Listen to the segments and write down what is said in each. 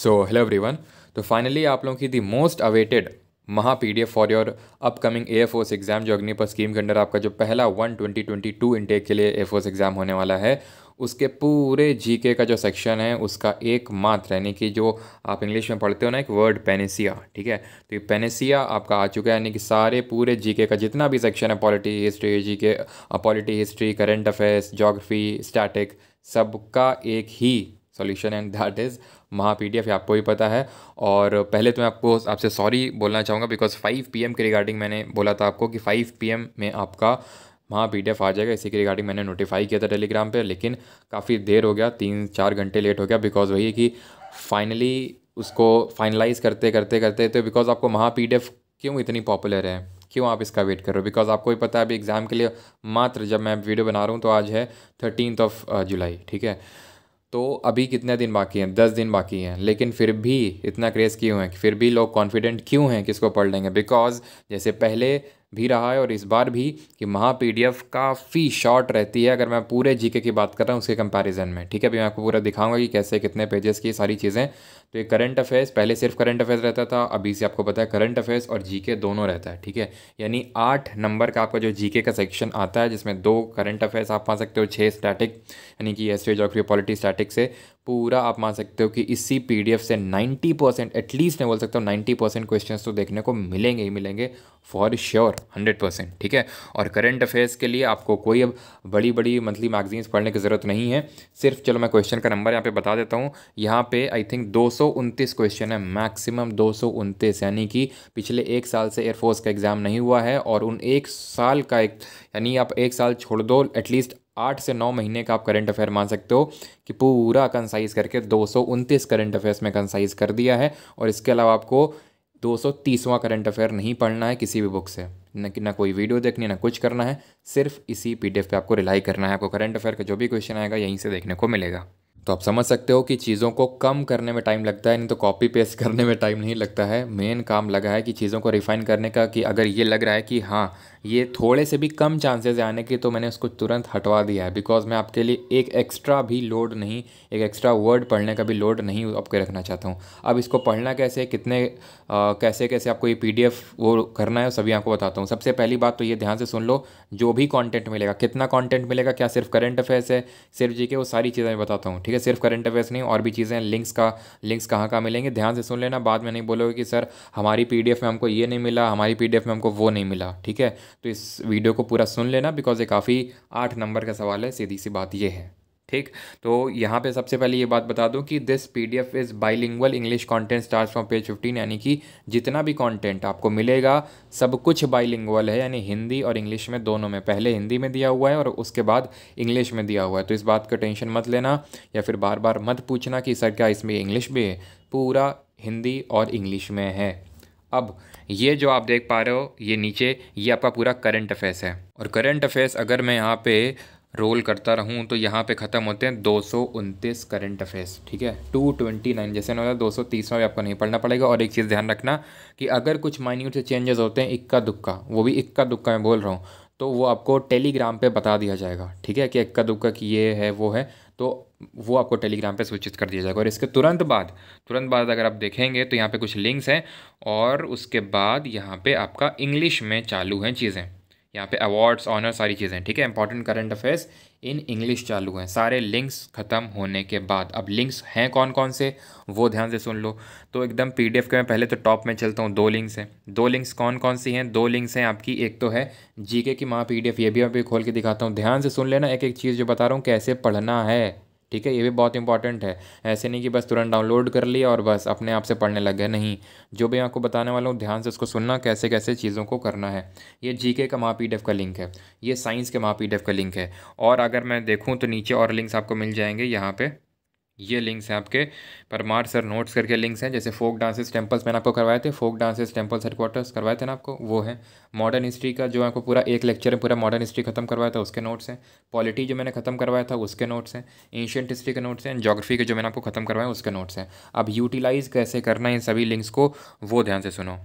सो hello everyone तो finally आप लोगों की दी मोस्ट अवेटेड महा P D F for your upcoming A F ओस एग्जाम जो अग्निपथ स्कीम के अंडर आपका जो पहला one twenty twenty two intake के लिए एफ ओस एग्जाम होने वाला है उसके पूरे जीके का जो सेक्शन है उसका एक मात्र यानी कि जो आप इंग्लिश में पढ़ते हो ना एक वर्ड पेनेसिया ठीक है तो ये पेनेसिया आपका आ चुका है यानी कि सारे पूरे जीके का जितना भी सेक्शन है polity history GK polity history current affairs geography static सबका एक ही सॉल्यूशन एंड दैट इज़ महा पी आपको ही पता है और पहले तो मैं आपको आपसे सॉरी बोलना चाहूँगा बिकॉज फाइव पी के रिगार्डिंग मैंने बोला था आपको कि फाइव पी में आपका वहाँ पी आ जाएगा इसी के रिगार्डिंग मैंने नोटिफाई किया था टेलीग्राम पे लेकिन काफ़ी देर हो गया तीन चार घंटे लेट हो गया बिकॉज वही है कि फाइनली उसको फाइनलाइज करते करते करते तो बिकॉज आपको महा पी क्यों इतनी पॉपुलर है क्यों आप इसका वेट कर रहे हो बिकॉज आपको भी पता है अभी एग्ज़ाम के लिए मात्र जब मैं वीडियो बना रहा हूँ तो आज है थर्टीनथ ऑफ जुलाई ठीक है तो अभी कितने दिन बाकी हैं दस दिन बाकी हैं लेकिन फिर भी इतना क्रेज़ क्यों है फिर भी लोग कॉन्फिडेंट क्यों हैं किसको पढ़ लेंगे बिकॉज जैसे पहले भी रहा है और इस बार भी कि महा पी काफ़ी शॉर्ट रहती है अगर मैं पूरे जीके की बात कर रहा हूँ उसके कंपैरिजन में ठीक है अभी मैं आपको पूरा दिखाऊंगा कि कैसे कितने पेजेस की सारी चीज़ें तो ये करंट अफेयर्स पहले सिर्फ करंट अफेयर्स रहता था अभी से आपको पता है करंट अफेयर्स और के दोनों रहता है ठीक है यानी आठ नंबर का आपका जो के का सेक्शन आता है जिसमें दो करंट अफेयर्स आप पा सकते हो छः स्टैटिक यानी कि एस्ट्री जोग्राफी पॉलिटी स्टैटिक से पूरा आप मान सकते हो कि इसी पीडीएफ से 90 परसेंट एटलीस्ट मैं बोल सकता हूँ 90 परसेंट क्वेश्चन तो देखने को मिलेंगे ही मिलेंगे फॉर श्योर 100 परसेंट ठीक है और करंट अफेयर्स के लिए आपको कोई अब बड़ी बड़ी मंथली मैगजीन्स पढ़ने की ज़रूरत नहीं है सिर्फ चलो मैं क्वेश्चन का नंबर यहाँ पे बता देता हूँ यहाँ पे आई थिंक दो क्वेश्चन है मैक्सिमम दो यानी कि पिछले एक साल से एयरफोर्स का एग्ज़ाम नहीं हुआ है और उन एक साल का एक यानी आप एक साल छोड़ दो एटलीस्ट आठ से नौ महीने का आप करंट अफेयर मान सकते हो कि पूरा कंसाइज करके दो सौ उनतीस करंट अफेयर्स में कंसाइज कर दिया है और इसके अलावा आपको दो सौ तीसवां करंट अफेयर नहीं पढ़ना है किसी भी बुक से न कि ना कोई वीडियो देखनी ना कुछ करना है सिर्फ इसी पी पे आपको रिलाई करना है आपको करंट अफेयर का जो भी क्वेश्चन आएगा यहीं से देखने को मिलेगा तो आप समझ सकते हो कि चीज़ों को कम करने में टाइम लगता है नहीं तो कॉपी पेस्ट करने में टाइम नहीं लगता है मेन काम लगा है कि चीज़ों को रिफाइन करने का कि अगर ये लग रहा है कि हाँ ये थोड़े से भी कम चांसेस आने के तो मैंने उसको तुरंत हटवा दिया है बिकॉज मैं आपके लिए एक एक्स्ट्रा भी लोड नहीं एक एक्स्ट्रा वर्ड पढ़ने का भी लोड नहीं आपके रखना चाहता हूँ अब इसको पढ़ना कैसे कितने आ, कैसे कैसे आपको ये पी वो करना है सभी आपको बताता हूँ सबसे पहली बात तो ये ध्यान से सुन लो जो भी कॉन्टेंट मिलेगा कितना कॉन्टेंट मिलेगा क्या सिर्फ करंट अफेयर्स है सिर्फ जी के वो सारी चीज़ें बताता हूँ ठीक है सिर्फ करंट अफेयर्स नहीं और भी चीज़ें लिंक्स का लिंक्स कहाँ कहाँ मिलेंगे ध्यान से सुन लेना बाद में नहीं बोलोगे कि सर हमारी पी में हमको ये नहीं मिला हमारी पी में हमको वो नहीं मिला ठीक है तो इस वीडियो को पूरा सुन लेना बिकॉज ये काफ़ी आठ नंबर का सवाल है सीधी सी बात ये है ठीक तो यहाँ पे सबसे पहले ये बात बता दूँ कि this P D F is bilingual English content start from page fifteen यानी कि जितना भी कंटेंट आपको मिलेगा सब कुछ बाइलिंगुअल है यानी हिंदी और इंग्लिश में दोनों में पहले हिंदी में दिया हुआ है और उसके बाद इंग्लिश में दिया हुआ है तो इस बात का टेंशन मत लेना या फिर बार बार मत पूछना कि सर क्या इसमें इंग्लिश भी है पूरा हिंदी और इंग्लिश में है अब ये जो आप देख पा रहे हो ये नीचे ये आपका पूरा करंट अफेयर्स है और करंट अफेयर्स अगर मैं यहाँ पे रोल करता रहूँ तो यहाँ पे ख़त्म होते हैं दो करंट अफेयर्स ठीक है 229 जैसे मैंने दो सौ तीस में भी आपको नहीं पढ़ना पड़ेगा और एक चीज़ ध्यान रखना कि अगर कुछ माइन्यूट से चेंजेस होते हैं इक्का दुक्का वो भी इक्का दुक्का मैं बोल रहा हूँ तो वो आपको टेलीग्राम पे बता दिया जाएगा ठीक है कि इक्का दुक्का कि ये है वो है तो वो आपको टेलीग्राम पे सूचित कर दिया जाएगा और इसके तुरंत बाद तुरंत बाद अगर आप देखेंगे तो यहाँ पे कुछ लिंक्स हैं और उसके बाद यहाँ पे आपका इंग्लिश में चालू हैं चीज़ें यहाँ पे अवार्ड्स ऑनर सारी चीज़ें ठीक है important current affairs in English चालू हैं सारे लिंक्स ख़त्म होने के बाद अब लिंक्स हैं कौन कौन से वो ध्यान से सुन लो तो एकदम पी के मैं पहले तो टॉप में चलता हूँ दो लिंक्स हैं दो लिंक्स कौन कौन सी हैं दो लिंक्स हैं आपकी एक तो है जी की माँ पी ये भी मैं खोल के दिखाता हूँ ध्यान से सुन लेना एक एक चीज़ जो बता रहा हूँ कैसे पढ़ना है ठीक है ये भी बहुत इंपॉर्टेंट है ऐसे नहीं कि बस तुरंत डाउनलोड कर लिया और बस अपने आप से पढ़ने लग गए नहीं जो भी आपको बताने वाला हूँ ध्यान से उसको सुनना कैसे कैसे चीज़ों को करना है ये जीके का माँ पी का लिंक है ये साइंस के माँ पी का लिंक है और अगर मैं देखूँ तो नीचे और लिंक्स आपको मिल जाएंगे यहाँ पर ये लिंक्स हैं आपके परमार सर नोट्स करके लिंक्स हैं जैसे फोक डांसेस टेम्पल्स मैंने आपको करवाए थे फोक डांसेस टेम्पल्स हेडक्वार्टर्स करवाए थे ना आपको वो है मॉडर्न हिस्ट्री का जो आपको पूरा एक लेक्चर में पूरा मॉडर्न हिस्ट्री खत्म करवाया था उसके नोट्स हैं पॉलिटी जो मैंने खत्म करवाया था उसके नोट्स हैं एशियंट हिस्ट्री के नोट्स हैं जोग्राफी के जो मैंने आपको खत्म करवाए उसके नोट्स हैं अब यूटिलाइज़ कैसे करना है इन सभी लिंक्स को वो ध्यान से सुनो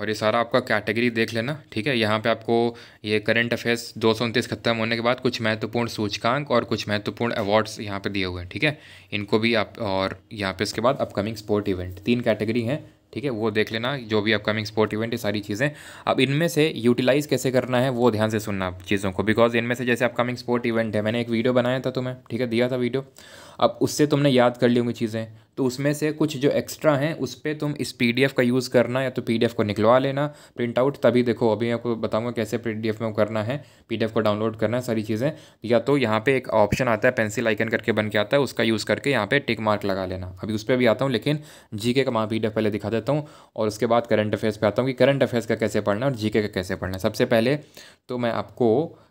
और ये सारा आपका कैटेगरी देख लेना ठीक है यहाँ पे आपको ये करंट अफेयर्स दो सौ उनतीस खत्म होने के बाद कुछ महत्वपूर्ण सूचकांक और कुछ महत्वपूर्ण अवार्ड्स यहाँ पे दिए हुए हैं ठीक है इनको भी आप और यहाँ पे इसके बाद अपकमिंग स्पोर्ट इवेंट तीन कैटेगरी हैं ठीक है वो देख लेना जो भी अपकमिंग स्पोर्ट इवेंट ये सारी चीज़ें अब इनमें से यूटिलाइज कैसे करना है वो ध्यान से सुनना आप चीज़ों को बिकॉज इनमें से जैसे अपकमिंग स्पोर्ट इवेंट है मैंने एक वीडियो बनाया था तुम्हें ठीक है दिया था वीडियो अब उससे तुमने याद कर ली होंगी चीज़ें तो उसमें से कुछ जो एक्स्ट्रा हैं उस पर तुम इस पी का यूज़ करना या तो पी को निकलवा लेना प्रिंट आउट तभी देखो अभी आपको बताऊँगा कैसे पी में करना है पी को डाउनलोड करना है सारी चीज़ें या तो यहाँ पर एक ऑप्शन आता है पेंसिल आइकन करके बन के आता है उसका यूज़ करके यहाँ पर टिक मार्क लगा लेना अभी उस पर भी आता हूँ लेकिन जी के का मैं पी पहले दिखा देता हूँ और उसके बाद करंट अफेयर्स पर आता हूँ कि करंट अफेयर्स का कैसे पढ़ना और जी का कैसे पढ़ना सबसे पहले तो मैं आपको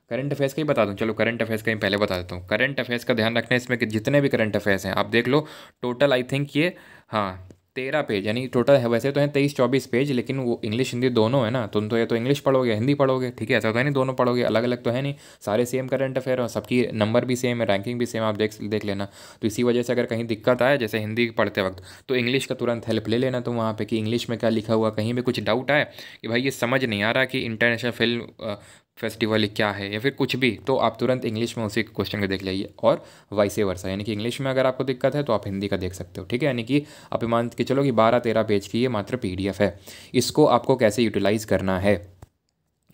करंट अफेयर्स का ही बता दूँ चलो करंट अफेयर्स का ही पहले बता देता हूँ करंट अफेयर्स का ध्यान रखना है इसमें कि जितने भी करंट अफेयर्स हैं आप देख लो टोटल आई थिंक ये हाँ तेरह पेज यानी टोटल है वैसे तो हैं तेईस चौबीस पेज लेकिन वो इंग्लिश हिंदी दोनों है ना तुम तो ये तो इंग्लिश तो पढ़ोगे हिंदी पढ़ोगे ठीक है ऐसा तो है नहीं दोनों पढ़ोगे अलग अलग तो है नहीं सारे सेम करंट अफेयर और सबकी नंबर भी सेम है रैंकिंग भी सेम आप देख देख लेना तो इसी वजह से अगर कहीं दिक्कत आए जैसे हिंदी पढ़ते वक्त तो इंग्लिश का तुरंत हेल्प ले लेना तुम तो वहाँ पर कि इंग्लिश में क्या लिखा हुआ कहीं भी कुछ डाउट आए कि भाई ये समझ नहीं आ रहा कि इंटरनेशनल फिल्म फेस्टिवल क्या है या फिर कुछ भी तो आप तुरंत इंग्लिश में उसी क्वेश्चन को देख लीजिए और ए वर्षा यानी कि इंग्लिश में अगर आपको दिक्कत है तो आप हिंदी का देख सकते हो ठीक है यानी कि आप मान के चलो कि बारह तेरह पेज की ये मात्र पी है इसको आपको कैसे यूटिलाइज़ करना है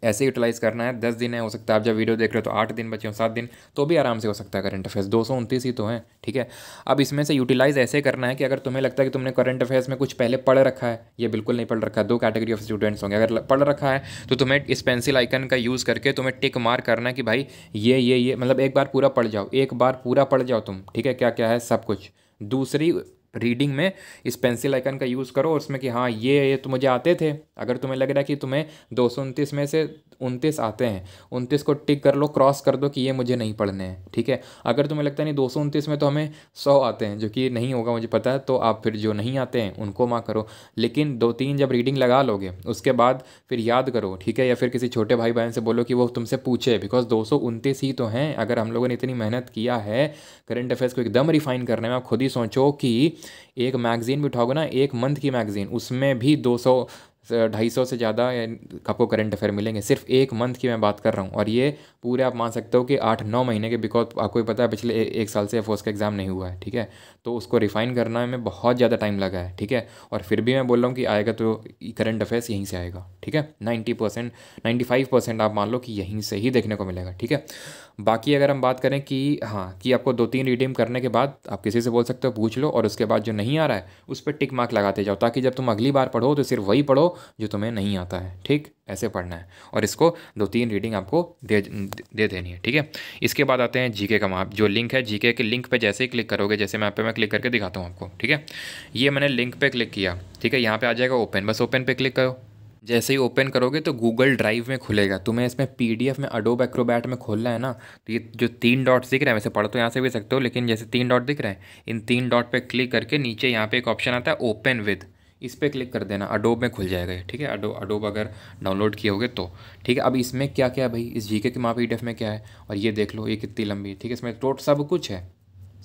ऐसे यूटिलाइज़ करना है दस दिन है हो सकता है आप जब वीडियो देख रहे हो तो आठ दिन बचे हो सात दिन तो भी आराम से हो सकता है करंट अफेयर्स दो सौ उनतीस ही तो हैं ठीक है अब इसमें से यूटिलाइज़ ऐसे करना है कि अगर तुम्हें लगता है कि तुमने करंट अफेयर्स में कुछ पहले पढ़ रखा है ये बिल्कुल नहीं पढ़ रखा है दो कैटेगरी ऑफ स्टूडेंट्स होंगे अगर पढ़ रखा है तो तुम्हें इस पेंसिल आइकन का यूज़ करके तुम्हें टिक मार करना है कि भाई ये ये ये मतलब एक बार पूरा पढ़ जाओ एक बार पूरा पढ़ जाओ तुम ठीक है क्या क्या है सब कुछ दूसरी रीडिंग में इस पेंसिल आइकन का यूज़ करो उसमें कि हाँ ये ये तो मुझे आते थे अगर तुम्हें लग रहा है कि तुम्हें दो में से उनतीस आते हैं उनतीस को टिक कर लो क्रॉस कर दो कि ये मुझे नहीं पढ़ने हैं ठीक है अगर तुम्हें लगता है नहीं दो में तो हमें सौ आते हैं जो कि नहीं होगा मुझे पता है तो आप फिर जो नहीं आते हैं उनको माँ करो लेकिन दो तीन जब रीडिंग लगा लोगे उसके बाद फिर याद करो ठीक है या फिर किसी छोटे भाई बहन से बोलो कि वो तुमसे पूछे बिकॉज दो ही तो हैं अगर हम लोगों ने इतनी मेहनत किया है करेंट अफेयर्स को एकदम रिफाइन करने में आप खुद ही सोचो कि एक मैगज़ीन भी उठाओगे ना एक मंथ की मैगज़ीन उसमें भी दो सौ ढाई सौ से ज़्यादा आपको करंट अफेयर मिलेंगे सिर्फ एक मंथ की मैं बात कर रहा हूँ और ये पूरे आप मान सकते हो कि आठ नौ महीने के बिकॉज आपको भी पता है पिछले एक साल से एफ का एग्ज़ाम नहीं हुआ है ठीक है तो उसको रिफ़ाइन करना में बहुत ज़्यादा टाइम लगा है ठीक है और फिर भी मैं बोल रहा हूँ कि आएगा तो करंट अफेयर्स यहीं से आएगा ठीक है ninety percent ninety five percent आप मान लो कि यहीं से ही देखने को मिलेगा ठीक है बाकी अगर हम बात करें कि हाँ कि आपको दो तीन रिडीम करने के बाद आप किसी से बोल सकते हो पूछ लो और उसके बाद जो नहीं आ रहा है उस पर टिक मार्क लगाते जाओ ताकि जब तुम अगली बार पढ़ो तो सिर्फ वही पढ़ो जो तुम्हें नहीं आता है ठीक ऐसे पढ़ना है और इसको दो तीन रीडिंग आपको दे दे देनी है ठीक है इसके बाद आते हैं जीके का माप जो लिंक है जीके के लिंक पे जैसे ही क्लिक करोगे जैसे मैं पे मैं क्लिक करके दिखाता हूँ आपको ठीक है ये मैंने लिंक पे क्लिक किया ठीक है यहाँ पे आ जाएगा ओपन बस ओपन पे क्लिक करो जैसे ही ओपन करोगे तो गूगल ड्राइव में खुलेगा तुम्हें इसमें एफ में अडोब एक्रोबैट में खोलना है ना तो ये जो तीन डॉट्स दिख रहे हैं वैसे पढ़ तो यहाँ से भी सकते हो लेकिन जैसे तीन डॉट दिख रहे हैं इन तीन डॉट पे क्लिक करके नीचे यहाँ पे एक ऑप्शन आता है ओपन विद इस पर क्लिक कर देना अडोब में खुल जाएगा ठीक है अडो अडोब अगर डाउनलोड किए होगे तो ठीक है अब इसमें क्या क्या भाई इस जी के माँ पी e में क्या है और ये देख लो ये कितनी लंबी है ठीक है इसमें टोट सब कुछ है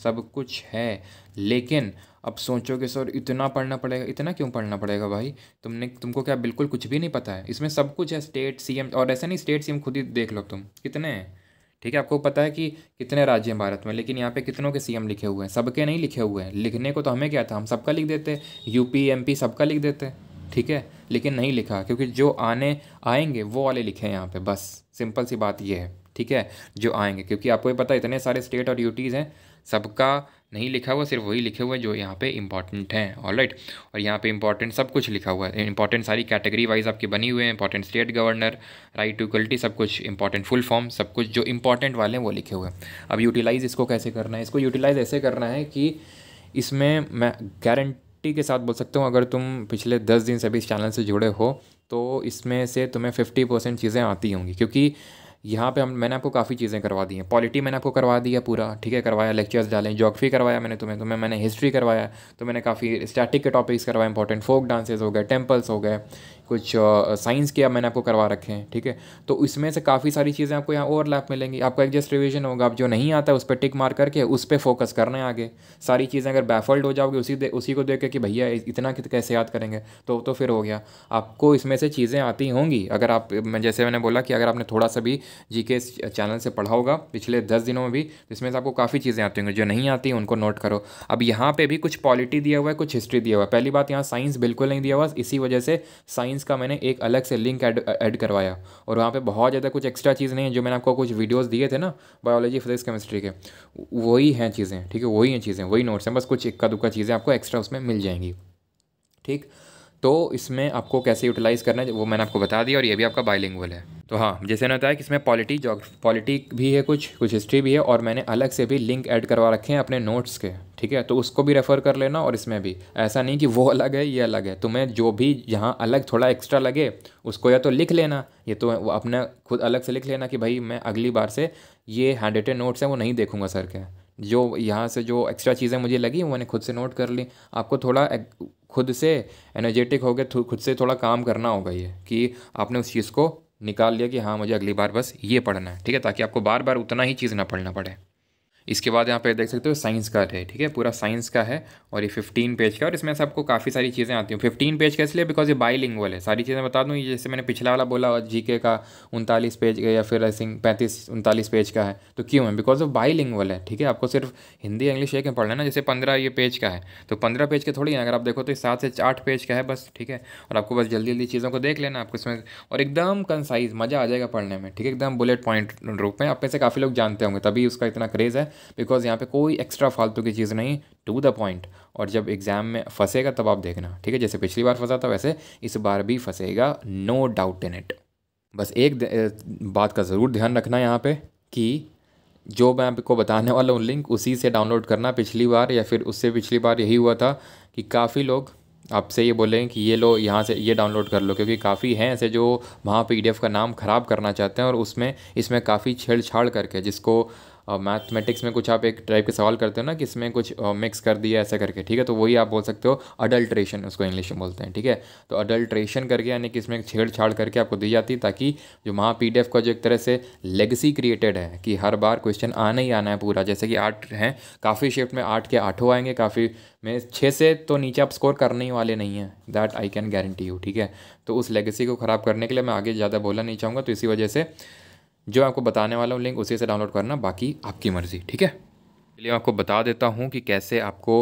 सब कुछ है लेकिन अब सोचो कि सर इतना पढ़ना पड़ेगा इतना क्यों पढ़ना पड़ेगा भाई तुमने तुमको क्या बिल्कुल कुछ भी नहीं पता है इसमें सब कुछ है स्टेट सी और ऐसा नहीं स्टेट सीएम खुद ही देख लो तुम कितने हैं ठीक है आपको पता है कि कितने राज्य हैं भारत में लेकिन यहाँ पे कितनों के सीएम लिखे हुए हैं सबके नहीं लिखे हुए हैं लिखने को तो हमें क्या था हम सबका लिख देते यूपी एमपी सबका लिख देते ठीक है लेकिन नहीं लिखा क्योंकि जो आने आएंगे वो वाले लिखे हैं यहाँ पे बस सिंपल सी बात ये है ठीक है जो आएंगे क्योंकि आपको ये पता है इतने सारे स्टेट और यूटीज़ हैं सबका नहीं लिखा हुआ सिर्फ वही लिखे हुए जो यहाँ पे इंपॉर्टेंट हैं ऑल राइट और यहाँ पे इंपॉर्टेंट सब कुछ लिखा हुआ है इंपॉर्टेंट सारी कैटेगरी वाइज आपके बनी हुए हैं important state governor right to equality सब कुछ इंपॉर्टेंट फुल फॉर्म सब कुछ जो इंपॉर्टेंट वाले हैं वो लिखे हुए हैं अब यूटिलाइज़ इसको कैसे करना है इसको यूटिलाइज़ ऐसे करना है कि इसमें मैं गारंटी के साथ बोल सकता हूँ अगर तुम पिछले दस दिन से भी इस चैनल से जुड़े हो तो इसमें से तुम्हें फिफ्टी परसेंट चीज़ें आती होंगी क्योंकि यहाँ पे हम मैंने आपको काफ़ी चीज़ें करवा दी हैं पॉलिटी मैंने आपको करवा दिया पूरा ठीक है करवाया लेक्चर्स डालें जोग्राफी करवाया मैंने तुम्हें तुम्हें मैंने हिस्ट्री करवाया तो मैंने काफ़ी स्टैटिक के टॉपिक्स करवाए इंपॉर्टेंट फोक डांसेस हो गए टेम्पल्स हो गए कुछ साइंस के अब मैंने आपको करवा रखे हैं ठीक है तो इसमें से काफ़ी सारी चीज़ें आपको यहाँ ओवरलैप मिलेंगी आपका एक जस्ट रिविजन होगा आप जो नहीं आता उस पर टिक मार करके उस पर फोकस करने आगे सारी चीज़ें अगर बैफल्ड हो जाओगे उसी उसी को देख के कि भैया इतना कैसे याद करेंगे तो तो फिर हो गया आपको इसमें से चीज़ें आती होंगी अगर आप जैसे मैंने बोला कि अगर आपने थोड़ा सा भी जी के चैनल से पढ़ा होगा पिछले दस दिनों में भी तो इसमें से आपको काफ़ी चीज़ें आती होंगी जो नहीं आती उनको नोट करो अब यहाँ पर भी कुछ पॉलिटी दिया हुआ है कुछ हिस्ट्री दिया हुआ है पहली बात यहाँ साइंस बिल्कुल नहीं दिया हुआ इसी वजह से साइंस साइंस का मैंने एक अलग से लिंक ऐड ऐड करवाया और वहाँ पे बहुत ज़्यादा कुछ एक्स्ट्रा चीज़ नहीं है जो मैंने आपको कुछ वीडियोस दिए थे ना बायोलॉजी फिजिक्स केमिस्ट्री के वही हैं चीज़ें ठीक है वही हैं चीज़ें वही नोट्स हैं बस कुछ इक्का दुक्का चीज़ें आपको एक्स्ट्रा उसमें मिल जाएंगी ठीक तो इसमें आपको कैसे यूटिलाइज़ करना है वो मैंने आपको बता दिया और ये भी आपका बाइलिंगुअल है तो हाँ जैसे मैंने बताया कि इसमें पॉलिटी पॉलिटी भी है कुछ कुछ हिस्ट्री भी है और मैंने अलग से भी लिंक ऐड करवा रखे हैं अपने नोट्स के ठीक है तो उसको भी रेफ़र कर लेना और इसमें भी ऐसा नहीं कि वो अलग है ये अलग है तुम्हें जो भी यहाँ अलग थोड़ा एक्स्ट्रा लगे उसको या तो लिख लेना ये तो अपना खुद अलग से लिख लेना कि भाई मैं अगली बार से ये हैंड रिटेन नोट्स हैं वो नहीं देखूँगा सर के जो यहाँ से जो एक्स्ट्रा चीज़ें मुझे लगी वो मैंने खुद से नोट कर ली आपको थोड़ा खुद से एनर्जेटिक हो गए खुद से थोड़ा काम करना होगा ये कि आपने उस चीज़ को निकाल लिया कि हाँ मुझे अगली बार बस ये पढ़ना है ठीक है ताकि आपको बार बार उतना ही चीज़ ना पढ़ना पड़े इसके बाद यहाँ पे देख सकते हो साइंस का है ठीक है पूरा साइंस का है और ये फिफ्टीन पेज का और इसमें से आपको काफ़ी सारी चीज़ें आती हैं फिफ्टीन पेज का इसलिए बिकॉज ये बाई है सारी चीज़ें बता दूँ जैसे मैंने पिछला वाला बोला जी के का उनतालीस पेज का या फिर आई थिंक पैंतीस उनतालीस पेज का है तो क्यों है बिकॉज ऑफ बाई है ठीक है आपको सिर्फ हिंदी इंग्लिश एक में पढ़ना है ना जैसे पंद्रह ये पेज का है तो पंद्रह पेज के थोड़ी ना अगर आप देखो तो सात से आठ पेज का है बस ठीक है और आपको बस जल्दी जल्दी चीज़ों को देख लेना आपको इसमें और एकदम कंसाइज मज़ा आ जाएगा पढ़ने में ठीक है एकदम बुलेट पॉइंट रूप में आप में से काफ़ी लोग जानते होंगे तभी उसका इतना क्रेज़ है बिकॉज यहाँ पे कोई एक्स्ट्रा फालतू की चीज़ नहीं टू द पॉइंट और जब एग्ज़ाम में फंसेगा तब आप देखना ठीक है जैसे पिछली बार फंसा था वैसे इस बार भी फंसेगा नो डाउट इन इट बस एक बात का ज़रूर ध्यान रखना यहाँ पे कि जो मैं आपको बताने वाला हूँ लिंक उसी से डाउनलोड करना पिछली बार या फिर उससे पिछली बार यही हुआ था कि काफ़ी लोग आपसे ये बोलें कि ये लो यहाँ से ये डाउनलोड कर लो क्योंकि काफ़ी हैं ऐसे जो वहाँ पी का नाम ख़राब करना चाहते हैं और उसमें इसमें काफ़ी छेड़छाड़ करके जिसको मैथमेटिक्स में कुछ आप एक टाइप के सवाल करते हो ना कि इसमें कुछ मिक्स कर दिया ऐसा करके ठीक है तो वही आप बोल सकते हो अडल्ट्रेशन उसको इंग्लिश में बोलते हैं ठीक है तो अडल्ट्रेशन करके यानी कि इसमें छेड़छाड़ करके आपको दी जाती है ताकि जो महा पी का जो एक तरह से लेगेसी क्रिएटेड है कि हर बार क्वेश्चन आना ही आना है पूरा जैसे कि आठ हैं काफ़ी शिफ्ट में आठ के आठों आएंगे काफ़ी में छः से तो नीचे आप स्कोर करने ही वाले नहीं हैं that I can guarantee you ठीक है तो उस लेगेसी को ख़राब करने के लिए मैं आगे ज़्यादा बोलना नहीं चाहूँगा तो इसी वजह से जो आपको बताने वाला हूँ लिंक उसी से डाउनलोड करना बाकी आपकी मर्ज़ी ठीक है चलिए आपको बता देता हूँ कि कैसे आपको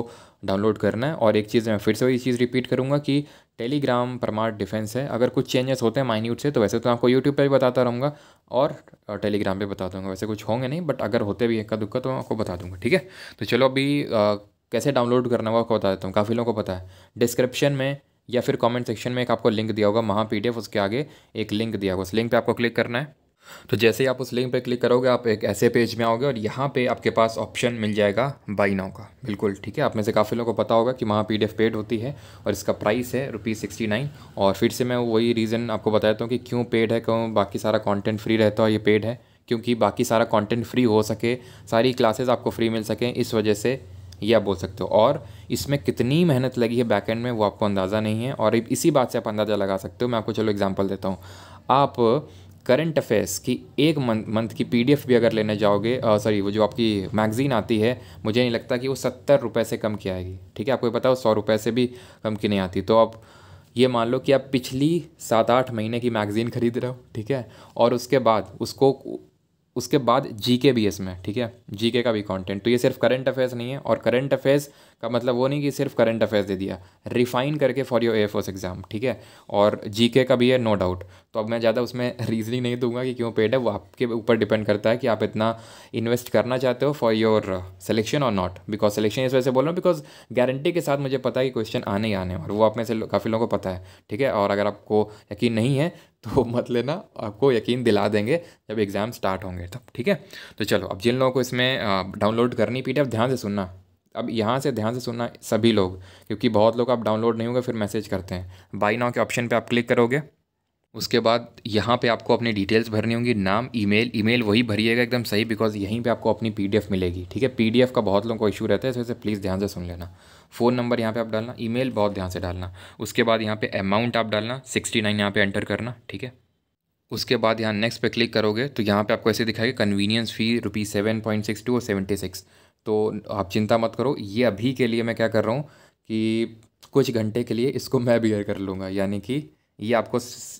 डाउनलोड करना है और एक चीज़ मैं फिर से वही चीज़ रिपीट करूँगा कि टेलीग्राम परमार डिफेंस है अगर कुछ चेंजेस होते हैं माइन्यूट से तो वैसे तो आपको यूट्यूब पे भी बताता रहूँगा और टेलीग्राम पे बता दूँगा वैसे कुछ होंगे नहीं बट अगर होते भी इक्का दुक्का तो मैं आपको बता दूँगा ठीक है तो चलो अभी आ, कैसे डाउनलोड करना होगा आपको बता देता हूँ काफ़ी लोगों को पता है डिस्क्रिप्शन में या फिर कॉमेंट सेक्शन में एक आपको लिंक दिया होगा महा पी उसके आगे एक लिंक दिया होगा उस लिंक पर आपको क्लिक करना है तो जैसे ही आप उस लिंक पर क्लिक करोगे आप एक ऐसे पेज में आओगे और यहाँ पे आपके पास ऑप्शन मिल जाएगा बाई नाउ का बिल्कुल ठीक है आप में से काफ़ी लोगों को पता होगा कि वहाँ पी पेड होती है और इसका प्राइस है रुपीज़ सिक्सटी नाइन और फिर से मैं वही रीज़न आपको बता देता हूँ कि क्यों पेड है क्यों बाकी सारा कॉन्टेंट फ्री रहता है ये पेड है क्योंकि बाकी सारा कॉन्टेंट फ्री हो सके सारी क्लासेज आपको फ्री मिल सकें इस वजह से ये आप बोल सकते हो और इसमें कितनी मेहनत लगी है बैकेंड में वो आपको अंदाज़ा नहीं है और इसी बात से आप अंदाज़ा लगा सकते हो मैं आपको चलो एग्ज़ाम्पल देता हूँ आप करंट अफेयर्स की एक मंथ मंथ की पीडीएफ भी अगर लेने जाओगे सॉरी वो जो आपकी मैगजीन आती है मुझे नहीं लगता कि वो सत्तर रुपये से कम की आएगी ठीक है आपको बताओ सौ रुपये से भी कम की नहीं आती तो आप ये मान लो कि आप पिछली सात आठ महीने की मैगज़ीन खरीद रहे हो ठीक है और उसके बाद उसको उसके बाद जी के भी है इसमें ठीक है जी के का भी कंटेंट तो ये सिर्फ करंट अफेयर्स नहीं है और करंट अफेयर्स का मतलब वो नहीं कि सिर्फ करंट अफेयर्स दे दिया रिफाइन करके फॉर योर ए एग्ज़ाम ठीक है और जी के का भी है नो डाउट तो अब मैं ज़्यादा उसमें रीजनिंग नहीं दूंगा कि क्यों पेड है वो आपके ऊपर डिपेंड करता है कि आप इतना इन्वेस्ट करना चाहते हो फॉर योर सिलेक्शन और नॉट बिकॉज सिलेक्शन इस वजह से बोल रहा हूँ बिकॉज गारंटी के साथ मुझे पता है कि क्वेश्चन आने ही आने और वो आप में से काफ़ी लोगों को पता है ठीक है और अगर आपको यकीन नहीं है तो मत लेना आपको यकीन दिला देंगे जब एग्ज़ाम स्टार्ट होंगे तब ठीक है तो चलो अब जिन लोगों को इसमें डाउनलोड करनी पी अब ध्यान से सुनना अब यहाँ से ध्यान से सुनना सभी लोग क्योंकि बहुत लोग आप डाउनलोड नहीं होंगे फिर मैसेज करते हैं बाई नाउ के ऑप्शन पे आप क्लिक करोगे उसके बाद यहाँ पे आपको अपनी डिटेल्स भरनी होंगी नाम ईमेल ईमेल वही भरिएगा एकदम सही बिकॉज यहीं पे आपको अपनी पीडीएफ मिलेगी ठीक है पीडीएफ का बहुत लोगों को इशू रहता है इस वजह से प्लीज़ ध्यान से सुन लेना फ़ोन नंबर यहाँ पे आप डालना ईमेल बहुत ध्यान से डालना उसके बाद यहाँ पे अमाउंट आप डालना सिक्सटी नाइन यहाँ एंटर करना ठीक है उसके बाद यहाँ नेक्स्ट पर क्लिक करोगे तो यहाँ पर आपको ऐसे दिखाएगा convenience fee rupee seven point six two और सेवेंटी सिक्स तो आप चिंता मत करो ये अभी के लिए मैं क्या कर रहा हूँ कि कुछ घंटे के लिए इसको मैं बियर कर लूँगा यानी कि ये आपको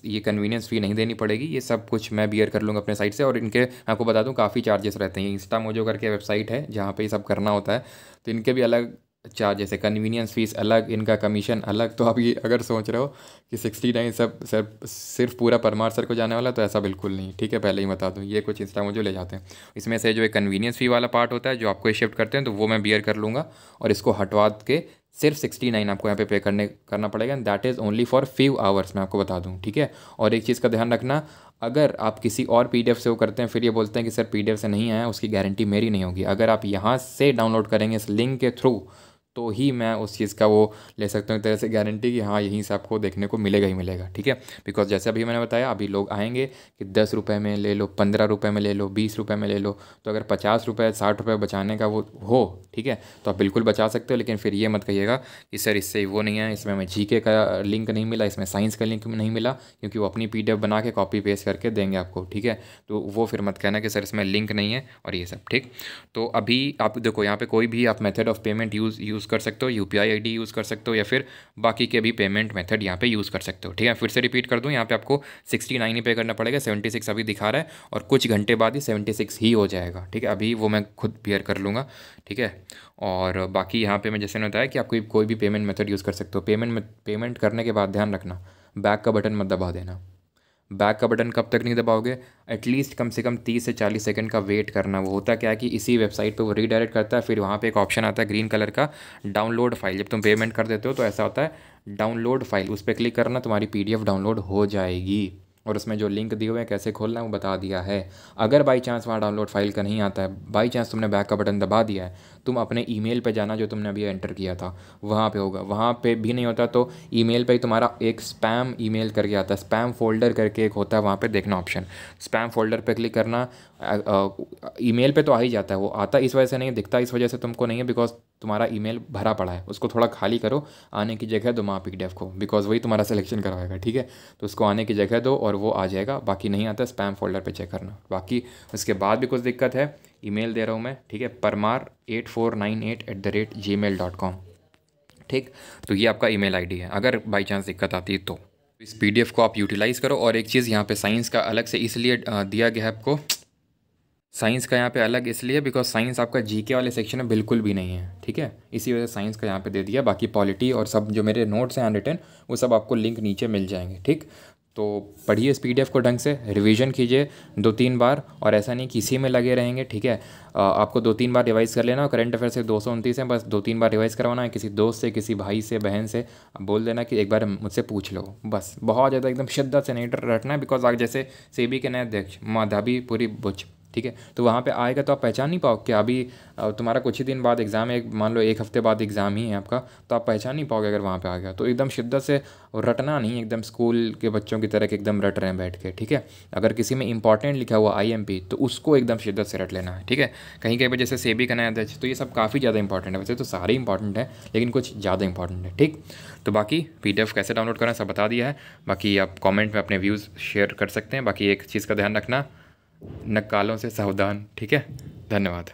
ये कन्वीनियंस फ़ी नहीं देनी पड़ेगी ये सब कुछ मैं बियर कर लूँगा अपने साइट से और इनके आपको बता दूँ काफ़ी चार्जेस रहते हैं इंस्टा मोजो करके वेबसाइट है जहाँ पे ये सब करना होता है तो इनके भी अलग चार्जेस है कन्वीनियंस फ़ीस अलग इनका कमीशन अलग तो आप ये अगर सोच रहे हो कि सिक्सटी नाइन सब सर सिर्फ पूरा परमार सर को जाने वाला तो ऐसा बिल्कुल नहीं ठीक है पहले ही बता दूँ ये कुछ इंस्टा मुझे ले जाते हैं इसमें से जो एक कन्वीनियंस फ़ी वाला पार्ट होता है जो आपको शिफ्ट करते हैं तो वो मैं बियर कर लूँगा और इसको हटवा के सिर्फ सिक्सटी नाइन आपको यहाँ पे पे करने करना पड़ेगा that is only for few hours मैं आपको बता दूँ ठीक है और एक चीज़ का ध्यान रखना अगर आप किसी और पी से वो करते हैं फिर ये बोलते हैं कि सर पी से नहीं आया उसकी गारंटी मेरी नहीं होगी अगर आप यहाँ से डाउनलोड करेंगे इस लिंक के थ्रू तो ही मैं उस चीज़ का वो ले सकता हूँ एक तरह से गारंटी कि हाँ यहीं से आपको देखने को मिलेगा ही मिलेगा ठीक है बिकॉज जैसे अभी मैंने बताया अभी लोग आएंगे कि दस रुपये में ले लो पंद्रह रुपये में ले लो बीस रुपये में ले लो तो अगर पचास रुपये साठ रुपये बचाने का वो हो ठीक है तो आप बिल्कुल बचा सकते हो लेकिन फिर ये मत कहिएगा कि सर इससे वो नहीं है इसमें हमें जी का लिंक नहीं मिला इसमें साइंस का लिंक नहीं मिला क्योंकि वो अपनी पी बना के कॉपी पेस्ट करके देंगे आपको ठीक है तो वो फिर मत कहना कि सर इसमें लिंक नहीं है और ये सब ठीक तो अभी आप देखो यहाँ पर कोई भी आप method of payment use use use कर सकते हो यू पी आई यूज़ कर सकते हो या फिर बाकी के भी पेमेंट मेथड यहाँ पे यूज़ कर सकते हो ठीक है फिर से रिपीट कर दूँ यहाँ पे आपको सिक्सटी नाइन ही पे करना पड़ेगा सेवेंटी सिक्स अभी दिखा रहा है और कुछ घंटे बाद ही सेवेंटी सिक्स ही हो जाएगा ठीक है अभी वो मैं खुद पेयर कर लूँगा ठीक है और बाकी यहाँ पर मैं जैसे ने बताया कि आप कोई कोई भी पेमेंट मेथड यूज़ कर सकते हो पेमेंट पेमेंट करने के बाद ध्यान रखना बैक का बटन मत दबा देना बैक का बटन कब तक नहीं दबाओगे एटलीस्ट कम से कम तीस से चालीस सेकंड का वेट करना वो होता क्या है कि इसी वेबसाइट पे वो रीडायरेक्ट करता है फिर वहाँ पे एक ऑप्शन आता है ग्रीन कलर का डाउनलोड फाइल जब तुम पेमेंट कर देते हो तो ऐसा होता है डाउनलोड फाइल उस पर क्लिक करना तुम्हारी पी डाउनलोड हो जाएगी और उसमें जो लिंक दिए हुए हैं कैसे खोलना है वो बता दिया है अगर बाई चांस वहाँ डाउनलोड फाइल का नहीं आता है बाई चांस तुमने बैक का बटन दबा दिया है तुम अपने ईमेल पे जाना जो तुमने अभी एंटर किया था वहाँ पे होगा वहाँ पे भी नहीं होता तो ईमेल पे ही तुम्हारा एक स्पैम ईमेल करके आता है स्पैम फोल्डर करके एक होता है वहाँ पे देखना ऑप्शन स्पैम फोल्डर पे क्लिक करना मेल पर तो आ ही जाता है वो आता इस वजह से नहीं दिखता इस वजह से तुमको नहीं है बिकॉज तुम्हारा मेल भरा पड़ा है उसको थोड़ा खाली करो आने की जगह दो माँ पीडीएफ को बिकॉज वही तुम्हारा सिलेक्शन करवाएगा ठीक है तो उसको आने की जगह दो और वो आ जाएगा बाकी नहीं आता स्पैम फोल्डर पर चेक करना बाकी उसके बाद भी कुछ दिक्कत है ईमेल दे रहा हूँ मैं ठीक है Parmar eight four nine eight at the rate Gmail dot com ठीक तो ये आपका ईमेल आईडी है अगर बाई चांस दिक्कत आती है तो।, तो इस पीडीएफ को आप यूटिलाइज़ करो और एक चीज़ यहाँ पे साइंस का अलग से इसलिए दिया गया है आपको साइंस का यहाँ पे अलग इसलिए बिकॉज साइंस आपका जीके वाले सेक्शन में बिल्कुल भी नहीं है ठीक है इसी वजह से साइंस का यहाँ पे दे दिया बाकी पॉलिटी और सब जो मेरे नोट्स हैं रिटर्न वो सब आपको लिंक नीचे मिल जाएंगे ठीक तो पढ़िए इस पी को ढंग से रिवीजन कीजिए दो तीन बार और ऐसा नहीं किसी में लगे रहेंगे ठीक है आपको दो तीन बार रिवाइज़ कर लेना करंट अफेयर से दो सौ उनतीस है बस दो तीन बार रिवाइज़ करवाना है किसी दोस्त से किसी भाई से बहन से बोल देना कि एक बार मुझसे पूछ लो बस बहुत ज़्यादा एकदम शिद्दत से नहीं रटना है बिकॉज आज जैसे सी के नए अध्यक्ष माधाबी पूरी बुच ठीक है तो वहाँ पर आएगा तो आप पहचान नहीं पाओगे अभी तुम्हारा कुछ ही दिन बाद एग्ज़ाम है मान लो एक हफ्ते बाद एग्ज़ाम ही है आपका तो आप पहचान नहीं पाओगे अगर वहाँ पर आ गया तो एकदम शिद्दत से रटना नहीं एकदम स्कूल के बच्चों की तरह के एकदम रट रहे हैं बैठ के ठीक है अगर किसी में इंपॉर्टेंट लिखा हुआ आई तो उसको एकदम शिद्दत से रट लेना है ठीक है कहीं कहीं पर जैसे सेबी का अध्यक्ष तो ये सब काफ़ी ज़्यादा इंपॉर्टेंट है वैसे तो सारे इंपॉर्टेंट हैं लेकिन कुछ ज़्यादा इंपॉर्टेंट है ठीक तो बाकी पी कैसे डाउनलोड करें सब बता दिया है बाकी आप कॉमेंट में अपने व्यूज़ शेयर कर सकते हैं बाकी एक चीज़ का ध्यान रखना नक्कालों से सावधान ठीक है धन्यवाद